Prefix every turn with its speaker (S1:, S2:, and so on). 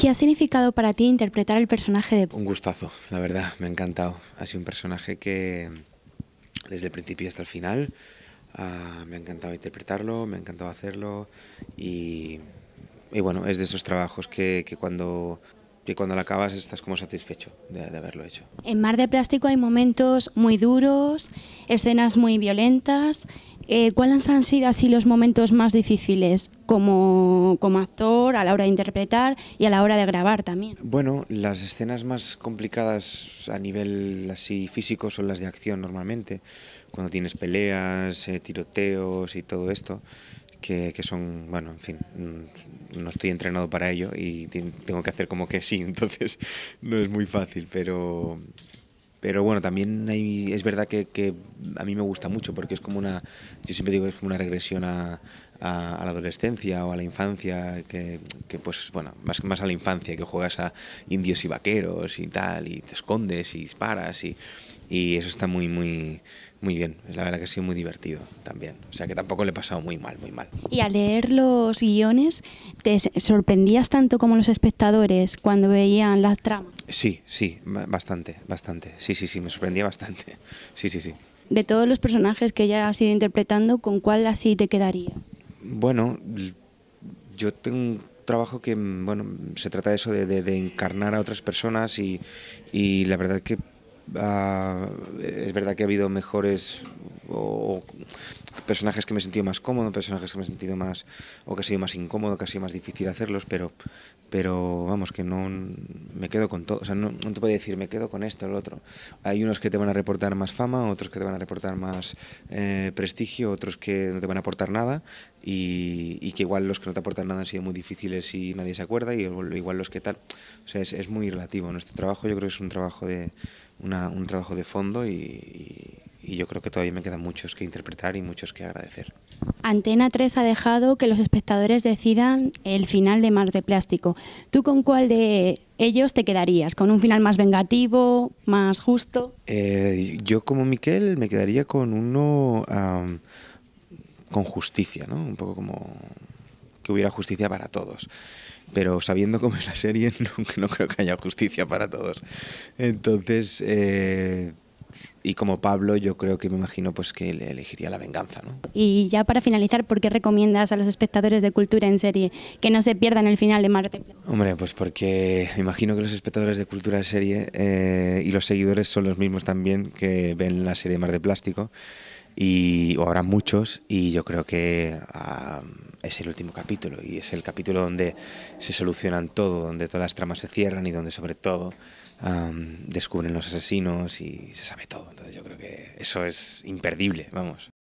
S1: ¿Qué ha significado para ti interpretar el personaje de...
S2: Un gustazo, la verdad, me ha encantado. Ha sido un personaje que desde el principio hasta el final ah, me ha encantado interpretarlo, me ha encantado hacerlo y, bueno, es de esos trabajos que, que cuando que cuando la acabas estás como satisfecho de, haberlo hecho.
S1: En Mar de Plástico hay momentos muy duros, escenas muy violentas. Eh, ¿Cuáles han sido así los momentos más difíciles como, como actor, a la hora de interpretar y a la hora de grabar también?
S2: Bueno, las escenas más complicadas a nivel así físico son las de acción normalmente, cuando tienes peleas, eh, tiroteos y todo esto que, son, bueno, en fin, mm, no estoy entrenado para ello y tengo que hacer como que sí, entonces no es muy fácil, pero, pero bueno, también es verdad que, que, a mí me gusta mucho porque es como una, yo siempre digo que es como una regresión a, a, la adolescencia o a la infancia, que, que pues bueno, más, más a la infancia, que juegas a indios y vaqueros y tal, y te escondes y disparas y, eso está muy, muy, muy bien. La verdad que ha sido muy divertido también. O sea que tampoco le he pasado muy mal, muy mal.
S1: Y al leer los guiones, ¿te sorprendías tanto como los espectadores cuando veían las tramas?
S2: Sí, sí, bastante, bastante. Sí, sí, sí, me sorprendía bastante. Sí, sí, sí.
S1: De todos los personajes que ya has ido interpretando, ¿con cuál así te quedarías?
S2: Bueno, yo tengo un trabajo que, bueno, se trata de eso, de, encarnar a otras personas y, la verdad que ah, es verdad que ha habido mejores personajes que me he sentido más cómodo, personajes que me he sentido más, o que ha sido más incómodo, que ha sido más difícil hacerlos, pero, pero vamos, que no me quedo con todo, o sea, no, te puedo decir me quedo con esto o lo otro. Hay unos que te van a reportar más fama, otros que te van a reportar más eh, prestigio, otros que no te van a aportar nada, y, que igual los que no te aportan nada han sido muy difíciles y nadie se acuerda, y igual los que tal. O sea, es, muy relativo. Nuestro trabajo yo creo que es un trabajo de, una, un trabajo de fondo y y yo creo que todavía me quedan muchos que interpretar y muchos que agradecer.
S1: Antena 3 ha dejado que los espectadores decidan el final de Mar de Plástico. ¿Tú con cuál de ellos te quedarías? ¿Con un final más vengativo, más justo?
S2: Eh, yo como Miquel me quedaría con uno con justicia, ¿no? Un poco como que hubiera justicia para todos pero sabiendo cómo es la serie, no, creo que haya justicia para todos. Entonces, eh, y como Pablo, yo creo que me imagino pues que elegiría la venganza. ¿no?
S1: Y ya para finalizar, ¿por qué recomiendas a los espectadores de Cultura en Serie que no se pierdan el final de Marte?
S2: Hombre, pues porque me imagino que los espectadores de Cultura en Serie eh, y los seguidores son los mismos también que ven la serie Mar de Plástico y o habrá muchos y yo creo que ah, es el último capítulo y es el capítulo donde se solucionan todo, donde todas las tramas se cierran y donde sobre todo descubren los asesinos y se sabe todo. Entonces yo creo que eso es imperdible, vamos.